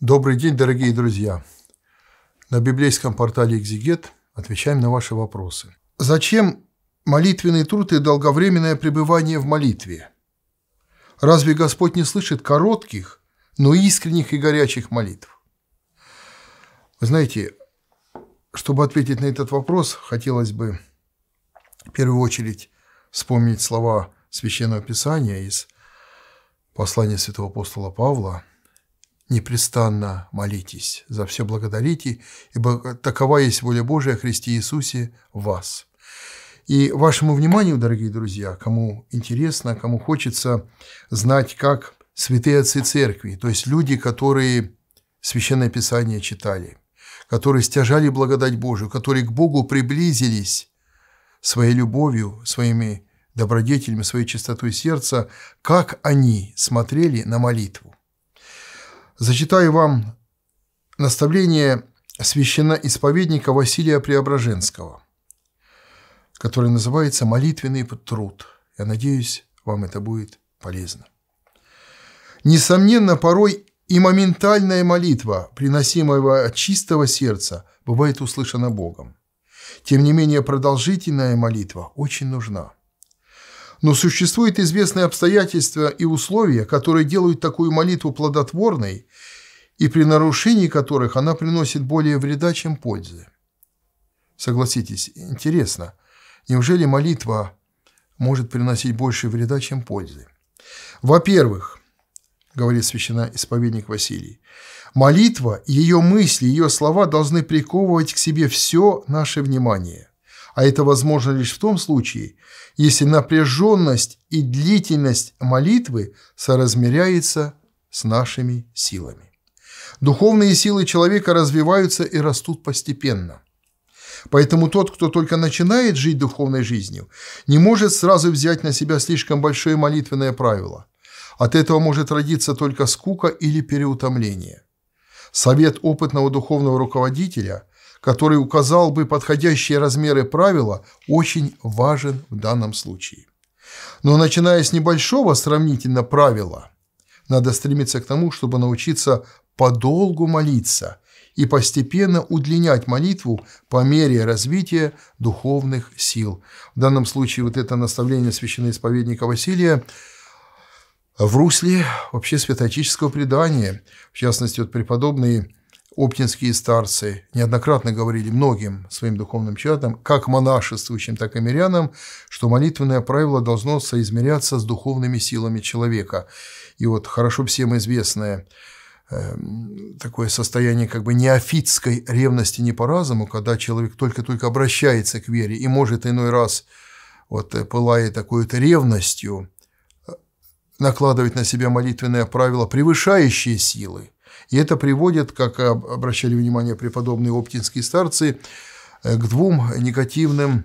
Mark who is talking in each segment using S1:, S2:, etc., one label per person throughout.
S1: Добрый день, дорогие друзья! На библейском портале «Экзигет» отвечаем на ваши вопросы. Зачем молитвенный труд и долговременное пребывание в молитве? Разве Господь не слышит коротких, но искренних и горячих молитв? Вы знаете, чтобы ответить на этот вопрос, хотелось бы в первую очередь вспомнить слова Священного Писания из послания святого апостола Павла – непрестанно молитесь, за все благодарите, ибо такова есть воля Божия о Христе Иисусе вас». И вашему вниманию, дорогие друзья, кому интересно, кому хочется знать, как святые отцы церкви, то есть люди, которые Священное Писание читали, которые стяжали благодать Божию, которые к Богу приблизились своей любовью, своими добродетелями, своей чистотой сердца, как они смотрели на молитву. Зачитаю вам наставление священноисповедника Василия Преображенского, который называется «Молитвенный труд». Я надеюсь, вам это будет полезно. Несомненно, порой и моментальная молитва, приносимая от чистого сердца, бывает услышана Богом. Тем не менее, продолжительная молитва очень нужна – но существуют известные обстоятельства и условия, которые делают такую молитву плодотворной, и при нарушении которых она приносит более вреда, чем пользы. Согласитесь, интересно, неужели молитва может приносить больше вреда, чем пользы? Во-первых, говорит Исповедник Василий, молитва, ее мысли, ее слова должны приковывать к себе все наше внимание а это возможно лишь в том случае, если напряженность и длительность молитвы соразмеряется с нашими силами. Духовные силы человека развиваются и растут постепенно. Поэтому тот, кто только начинает жить духовной жизнью, не может сразу взять на себя слишком большое молитвенное правило. От этого может родиться только скука или переутомление. Совет опытного духовного руководителя который указал бы подходящие размеры правила, очень важен в данном случае. Но начиная с небольшого сравнительно правила, надо стремиться к тому, чтобы научиться подолгу молиться и постепенно удлинять молитву по мере развития духовных сил. В данном случае вот это наставление священноисповедника Василия в русле вообще святоотеческого предания. В частности, вот преподобный оптинские старцы неоднократно говорили многим своим духовным чадам, как монашествующим, так и мирянам, что молитвенное правило должно соизмеряться с духовными силами человека. И вот хорошо всем известное эм, такое состояние как бы неофитской ревности не по разуму, когда человек только-только обращается к вере и может иной раз, вот э, пылая такой-то ревностью, э, накладывать на себя молитвенное правило превышающие силы – и это приводит, как обращали внимание преподобные оптинские старцы, э, к двум негативным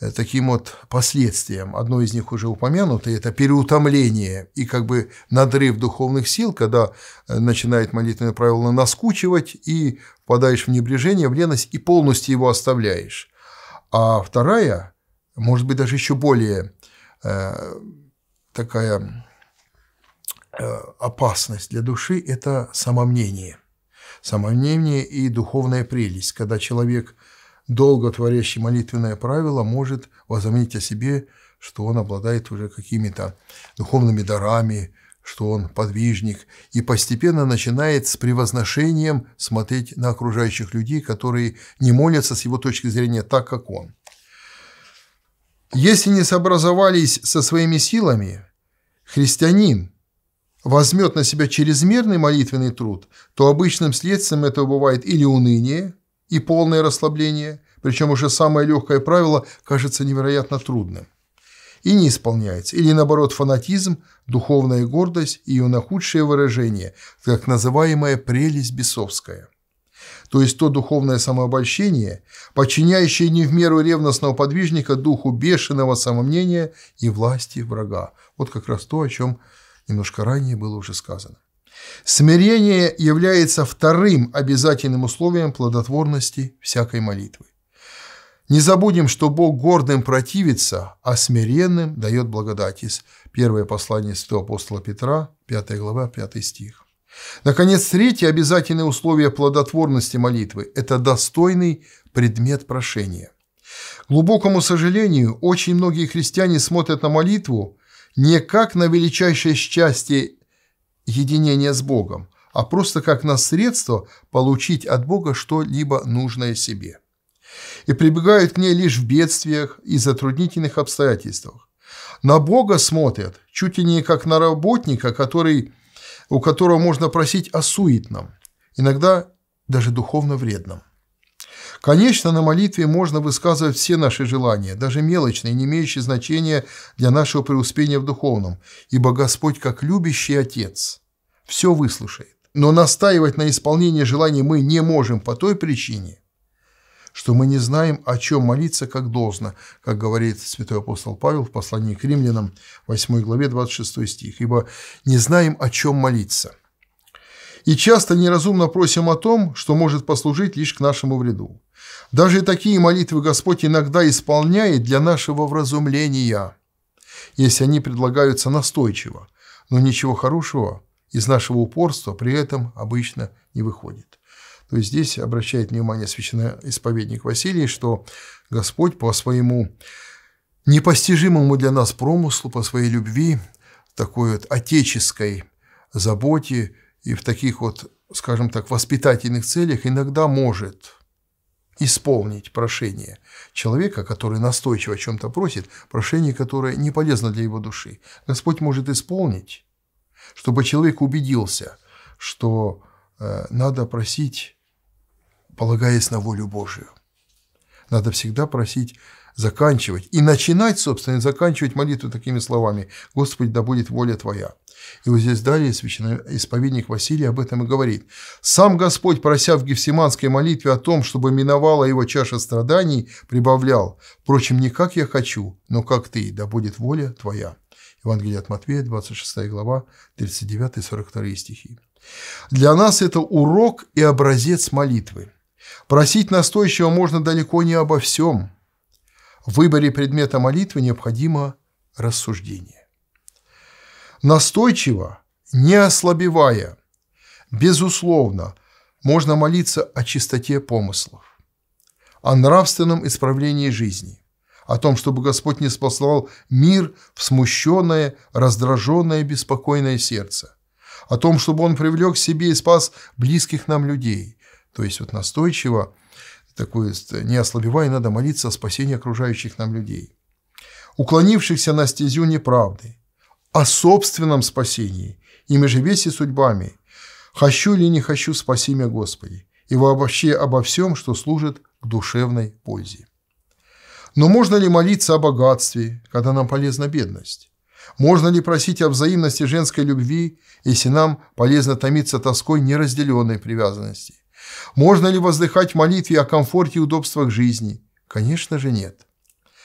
S1: э, таким вот последствиям. Одно из них уже упомянуто – это переутомление и как бы надрыв духовных сил, когда э, начинает молитвенное правило наскучивать и впадаешь в небрежение, в леность и полностью его оставляешь. А вторая, может быть, даже еще более э, такая Э, опасность для души – это самомнение. Самомнение и духовная прелесть, когда человек, долго творящий молитвенное правило, может возомнить о себе, что он обладает уже какими-то духовными дарами, что он подвижник, и постепенно начинает с превозношением смотреть на окружающих людей, которые не молятся с его точки зрения так, как он. Если не сообразовались со своими силами, христианин – возьмет на себя чрезмерный молитвенный труд, то обычным следствием этого бывает или уныние, и полное расслабление, причем уже самое легкое правило кажется невероятно трудным, и не исполняется, или наоборот фанатизм, духовная гордость и ее нахудшее выражение, так называемая прелесть бесовская. То есть то духовное самообольщение, подчиняющее не в меру ревностного подвижника духу бешеного самомнения и власти врага. Вот как раз то, о чем немножко ранее было уже сказано. Смирение является вторым обязательным условием плодотворности всякой молитвы. Не забудем, что Бог гордым противится, а смиренным дает благодать. Из первое послание святого апостола Петра, 5 глава, 5 стих. Наконец, третье обязательное условие плодотворности молитвы – это достойный предмет прошения. К глубокому сожалению, очень многие христиане смотрят на молитву не как на величайшее счастье единения с Богом, а просто как на средство получить от Бога что-либо нужное себе. И прибегают к ней лишь в бедствиях и затруднительных обстоятельствах. На Бога смотрят чуть ли не как на работника, который, у которого можно просить о суетном, иногда даже духовно вредном. Конечно, на молитве можно высказывать все наши желания, даже мелочные, не имеющие значения для нашего преуспения в духовном, ибо Господь, как любящий Отец, все выслушает. Но настаивать на исполнении желаний мы не можем по той причине, что мы не знаем, о чем молиться как должно, как говорит святой апостол Павел в послании к римлянам, 8 главе, 26 стих, ибо не знаем, о чем молиться и часто неразумно просим о том, что может послужить лишь к нашему вреду. Даже такие молитвы Господь иногда исполняет для нашего вразумления, если они предлагаются настойчиво, но ничего хорошего из нашего упорства при этом обычно не выходит. То есть здесь обращает внимание священноисповедник Василий, что Господь по своему непостижимому для нас промыслу, по своей любви, такой вот отеческой заботе, и в таких вот, скажем так, воспитательных целях иногда может исполнить прошение человека, который настойчиво о чем-то просит, прошение, которое не полезно для его души. Господь может исполнить, чтобы человек убедился, что э, надо просить, полагаясь на волю Божию. Надо всегда просить заканчивать и начинать, собственно, и заканчивать молитву такими словами «Господи, да будет воля Твоя». И вот здесь далее священный исповедник Василий об этом и говорит. «Сам Господь, прося в гефсиманской молитве о том, чтобы миновала его чаша страданий, прибавлял, впрочем, не как я хочу, но как ты, да будет воля твоя». Евангелие от Матвея, 26 глава, 39-42 стихи. Для нас это урок и образец молитвы. Просить настойчиво можно далеко не обо всем – в выборе предмета молитвы необходимо рассуждение. Настойчиво, не ослабевая, безусловно, можно молиться о чистоте помыслов, о нравственном исправлении жизни, о том, чтобы Господь не спасал мир в смущенное, раздраженное, беспокойное сердце, о том, чтобы Он привлек к себе и спас близких нам людей. То есть вот настойчиво такое э, не ослабевая, надо молиться о спасении окружающих нам людей, уклонившихся на стезю неправды, о собственном спасении, и же судьбами, хочу или не хочу, спаси меня, Господи, и вообще обо всем, что служит к душевной пользе. Но можно ли молиться о богатстве, когда нам полезна бедность? Можно ли просить о взаимности женской любви, если нам полезно томиться тоской неразделенной привязанности – можно ли воздыхать в молитве о комфорте и удобствах жизни? Конечно же нет.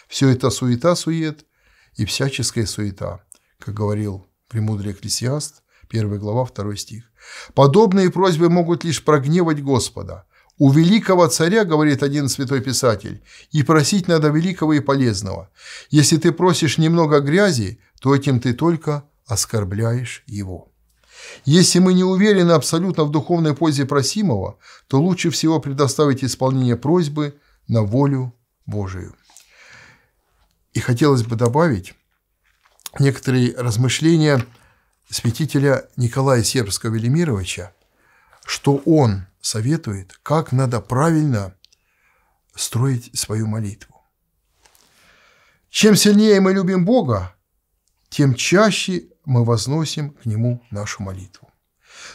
S1: Все это суета-сует и всяческая суета, как говорил премудрый экклесиаст, 1 глава, 2 стих. Подобные просьбы могут лишь прогневать Господа. У великого царя, говорит один святой писатель, и просить надо великого и полезного. Если ты просишь немного грязи, то этим ты только оскорбляешь его. Если мы не уверены абсолютно в духовной пользе просимого, то лучше всего предоставить исполнение просьбы на волю Божию. И хотелось бы добавить некоторые размышления святителя Николая Сербского Велимировича, что он советует, как надо правильно строить свою молитву. Чем сильнее мы любим Бога, тем чаще мы возносим к Нему нашу молитву.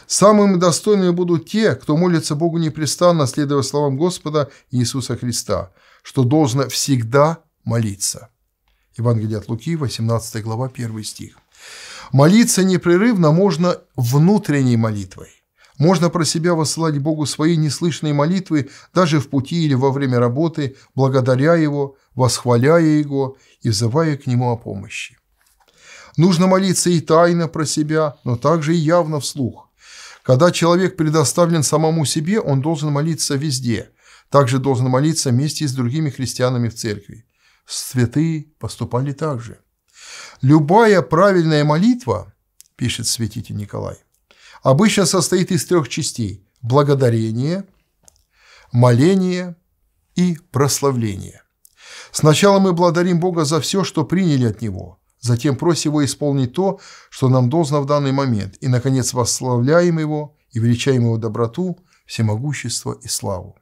S1: Самыми достойными будут те, кто молится Богу непрестанно, следуя словам Господа Иисуса Христа, что должно всегда молиться. Евангелие от Луки, 18 глава, 1 стих. Молиться непрерывно можно внутренней молитвой. Можно про себя высылать Богу свои неслышные молитвы даже в пути или во время работы, благодаря Его, восхваляя Его и взывая к Нему о помощи. Нужно молиться и тайно про себя, но также и явно вслух. Когда человек предоставлен самому себе, он должен молиться везде. Также должен молиться вместе с другими христианами в церкви. Святые поступали так же. «Любая правильная молитва, – пишет святитель Николай, – обычно состоит из трех частей – благодарение, моление и прославление. Сначала мы благодарим Бога за все, что приняли от Него, затем прось Его исполнить то, что нам должно в данный момент, и, наконец, восславляем Его и величаем Его доброту, всемогущество и славу.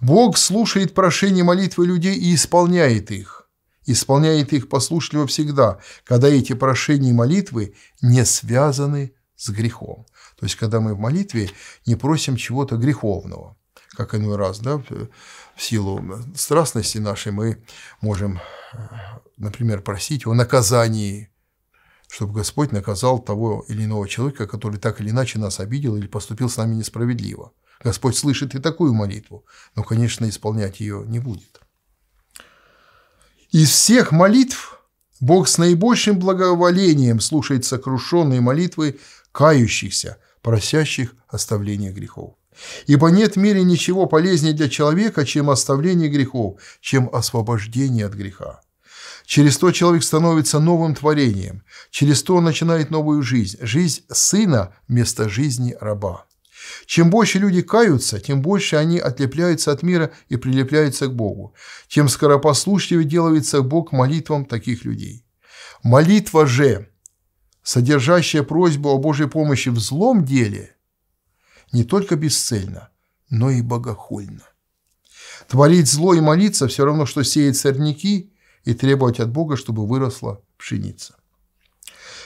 S1: Бог слушает прошения молитвы людей и исполняет их. Исполняет их послушливо всегда, когда эти прошения и молитвы не связаны с грехом. То есть, когда мы в молитве не просим чего-то греховного. Как иной раз, да, в силу страстности нашей мы можем э, например, просить о наказании, чтобы Господь наказал того или иного человека, который так или иначе нас обидел или поступил с нами несправедливо. Господь слышит и такую молитву, но, конечно, исполнять ее не будет. Из всех молитв Бог с наибольшим благоволением слушает сокрушенные молитвы кающихся, просящих оставления грехов. Ибо нет в мире ничего полезнее для человека, чем оставление грехов, чем освобождение от греха. Через то человек становится новым творением. Через то он начинает новую жизнь. Жизнь сына вместо жизни раба. Чем больше люди каются, тем больше они отлепляются от мира и прилепляются к Богу. Чем скоропослушливее делается Бог молитвам таких людей. Молитва же, содержащая просьбу о Божьей помощи в злом деле, не только бесцельна, но и богохульна. Творить зло и молиться все равно, что сеять сорняки и требовать от Бога, чтобы выросла пшеница.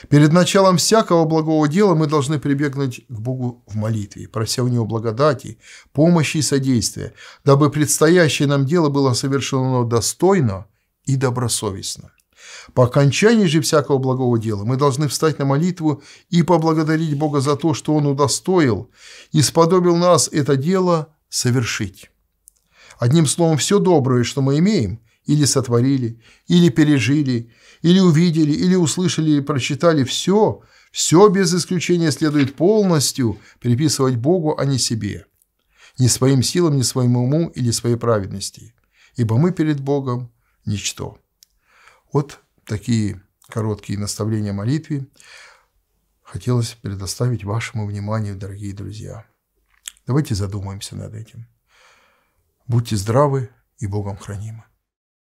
S1: Перед началом всякого благого дела мы должны прибегнуть к Богу в молитве, прося у Него благодати, помощи и содействия, дабы предстоящее нам дело было совершено достойно и добросовестно. По окончании же всякого благого дела мы должны встать на молитву и поблагодарить Бога за то, что Он удостоил и сподобил нас это дело совершить. Одним словом, все доброе, что мы имеем – или сотворили, или пережили, или увидели, или услышали, или прочитали все, все без исключения следует полностью приписывать Богу, а не себе, ни своим силам, ни своему уму или своей праведности, ибо мы перед Богом – ничто. Вот такие короткие наставления о молитве хотелось предоставить вашему вниманию, дорогие друзья. Давайте задумаемся над этим. Будьте здравы и Богом хранимы.